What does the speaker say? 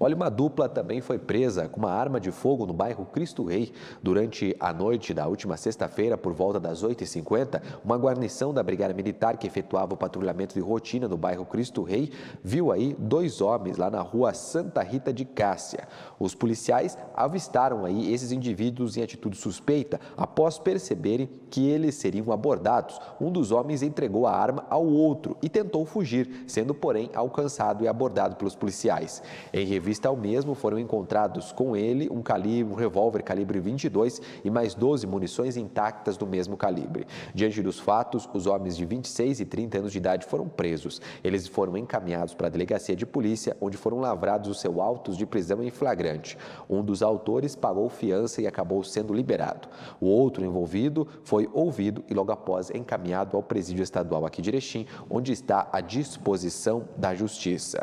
Olha, uma dupla também foi presa com uma arma de fogo no bairro Cristo Rei. Durante a noite da última sexta-feira, por volta das 8h50, uma guarnição da Brigada Militar que efetuava o patrulhamento de rotina no bairro Cristo Rei viu aí dois homens lá na rua Santa Rita de Cássia. Os policiais avistaram aí esses indivíduos em atitude suspeita após perceberem que eles seriam abordados. Um dos homens entregou a arma ao outro e tentou fugir, sendo porém alcançado e abordado pelos policiais. Em revista vista ao é mesmo, foram encontrados com ele um calibre, um revólver calibre 22 e mais 12 munições intactas do mesmo calibre. Diante dos fatos, os homens de 26 e 30 anos de idade foram presos. Eles foram encaminhados para a delegacia de polícia, onde foram lavrados os seus autos de prisão em flagrante. Um dos autores pagou fiança e acabou sendo liberado. O outro envolvido foi ouvido e logo após encaminhado ao presídio estadual aqui de Erechim, onde está à disposição da justiça.